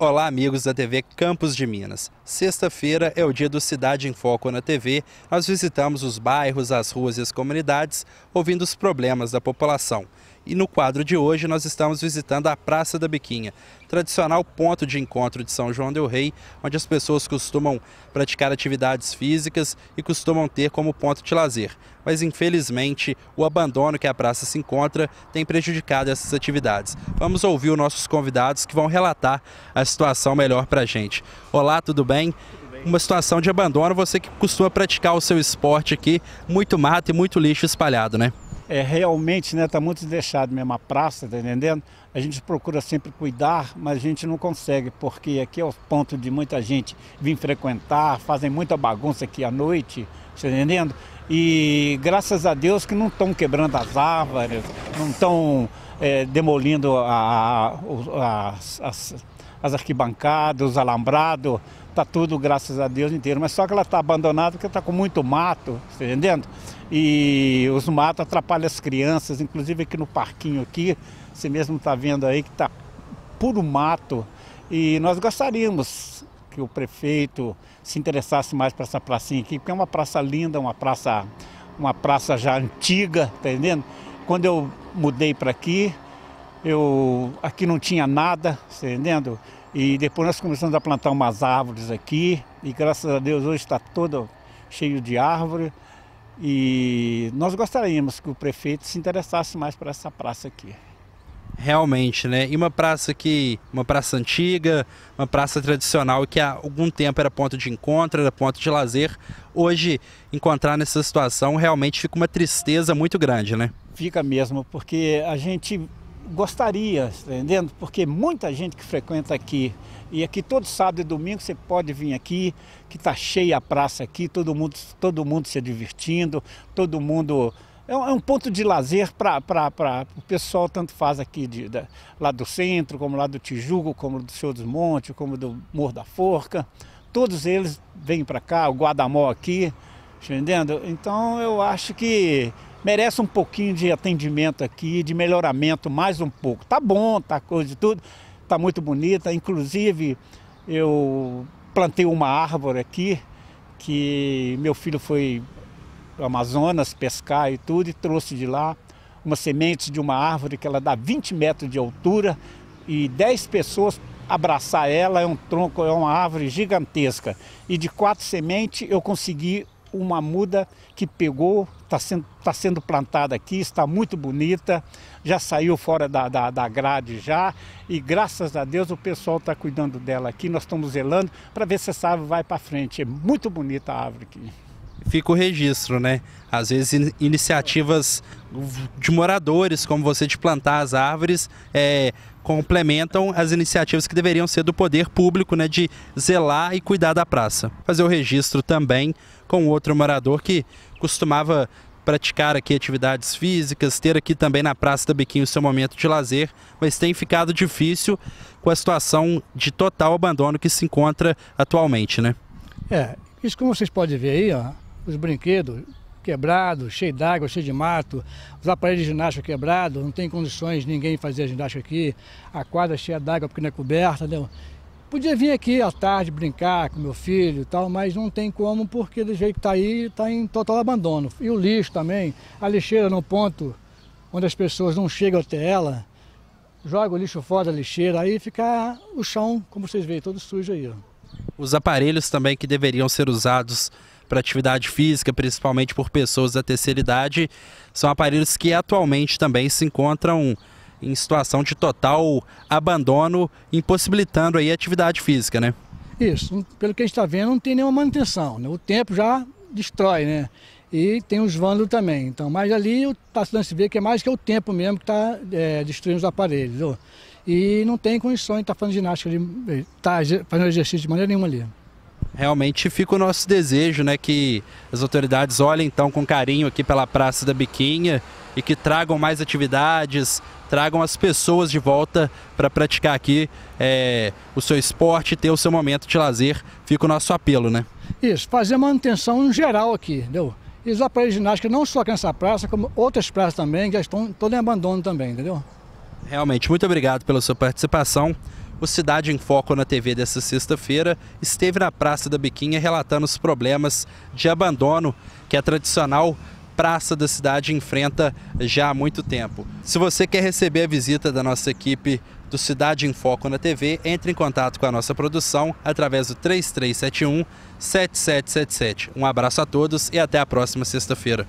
Olá, amigos da TV Campos de Minas. Sexta-feira é o dia do Cidade em Foco na TV. Nós visitamos os bairros, as ruas e as comunidades, ouvindo os problemas da população. E no quadro de hoje nós estamos visitando a Praça da Biquinha, tradicional ponto de encontro de São João del Rei, onde as pessoas costumam praticar atividades físicas e costumam ter como ponto de lazer. Mas infelizmente o abandono que a praça se encontra tem prejudicado essas atividades. Vamos ouvir os nossos convidados que vão relatar a situação melhor para a gente. Olá, tudo bem? uma situação de abandono, você que costuma praticar o seu esporte aqui, muito mato e muito lixo espalhado, né? é, realmente está né, tá muito deixado mesmo a praça, tá entendendo? A gente procura sempre cuidar, mas a gente não consegue, porque aqui é o ponto de muita gente vir frequentar, fazem muita bagunça aqui à noite, tá entendendo? E graças a Deus que não estão quebrando as árvores, não estão é, demolindo a, a, as, as arquibancadas, os alambrados, está tudo, graças a Deus, inteiro. Mas só que ela está abandonada porque está com muito mato, tá entendendo? e os matos atrapalham as crianças, inclusive aqui no parquinho aqui, você mesmo está vendo aí que está puro mato e nós gostaríamos que o prefeito se interessasse mais para essa pracinha aqui, porque é uma praça linda, uma praça, uma praça já antiga, tá entendendo? Quando eu mudei para aqui, eu aqui não tinha nada, tá entendendo? E depois nós começamos a plantar umas árvores aqui e graças a Deus hoje está todo cheio de árvore. E nós gostaríamos que o prefeito se interessasse mais por essa praça aqui. Realmente, né? E uma praça que. Uma praça antiga, uma praça tradicional que há algum tempo era ponto de encontro, era ponto de lazer. Hoje, encontrar nessa situação realmente fica uma tristeza muito grande, né? Fica mesmo, porque a gente gostaria, tá entendendo? Porque muita gente que frequenta aqui, e aqui todo sábado e domingo você pode vir aqui, que está cheia a praça aqui, todo mundo, todo mundo se divertindo, todo mundo. É um, é ponto de lazer para o pessoal, tanto faz aqui de, lá do centro, como lá do Tijugo, como do Senhor dos Montes, como do Morro da Forca. Todos eles vêm para cá, o Guadamó aqui, tá entendendo? Então eu acho que merece um pouquinho de atendimento aqui, de melhoramento mais um pouco. Tá bom, tá coisa de tudo, tá muito bonita. Inclusive, eu plantei uma árvore aqui que meu filho foi para Amazonas pescar e tudo e trouxe de lá uma semente de uma árvore que ela dá 20 metros de altura e 10 pessoas abraçar ela, é um tronco, é uma árvore gigantesca. E de quatro sementes eu consegui uma muda que pegou, está sendo, tá sendo plantada aqui, está muito bonita, já saiu fora da, da, da grade já, e graças a Deus o pessoal está cuidando dela aqui, nós estamos zelando para ver se essa árvore vai para frente. É muito bonita a árvore aqui fica o registro, né? Às vezes iniciativas de moradores, como você de plantar as árvores, é, complementam as iniciativas que deveriam ser do poder público, né? De zelar e cuidar da praça. Fazer o registro também com outro morador que costumava praticar aqui atividades físicas, ter aqui também na Praça da Biquinho seu momento de lazer, mas tem ficado difícil com a situação de total abandono que se encontra atualmente, né? É, isso como vocês podem ver aí, ó, os brinquedos quebrados, cheio d'água, cheio de mato, os aparelhos de ginástica quebrados, não tem condições de ninguém fazer a ginástica aqui, a quadra cheia d'água porque não é coberta, entendeu? Podia vir aqui à tarde brincar com meu filho e tal, mas não tem como porque do jeito que está aí, está em total abandono. E o lixo também, a lixeira no ponto onde as pessoas não chegam até ela, joga o lixo fora da lixeira, aí fica o chão, como vocês veem, todo sujo aí. Ó. Os aparelhos também que deveriam ser usados para atividade física, principalmente por pessoas da terceira idade, são aparelhos que atualmente também se encontram em situação de total abandono, impossibilitando aí a atividade física, né? Isso, pelo que a gente está vendo, não tem nenhuma manutenção, né? O tempo já destrói, né? E tem os vândalos também. Então, mas ali está se ver que é mais que é o tempo mesmo que está é, destruindo os aparelhos. Viu? E não tem condições de estar tá fazendo ginástica, de estar tá fazendo exercício de maneira nenhuma ali realmente fica o nosso desejo, né, que as autoridades olhem então com carinho aqui pela Praça da Biquinha e que tragam mais atividades, tragam as pessoas de volta para praticar aqui é, o seu esporte, ter o seu momento de lazer. Fica o nosso apelo, né? Isso, fazer manutenção geral aqui, entendeu? E usar para ginástica não só aqui nessa praça, como outras praças também, que já estão todo em abandono também, entendeu? Realmente, muito obrigado pela sua participação. O Cidade em Foco na TV dessa sexta-feira esteve na Praça da Biquinha relatando os problemas de abandono que a tradicional praça da cidade enfrenta já há muito tempo. Se você quer receber a visita da nossa equipe do Cidade em Foco na TV, entre em contato com a nossa produção através do 3371 7777. Um abraço a todos e até a próxima sexta-feira.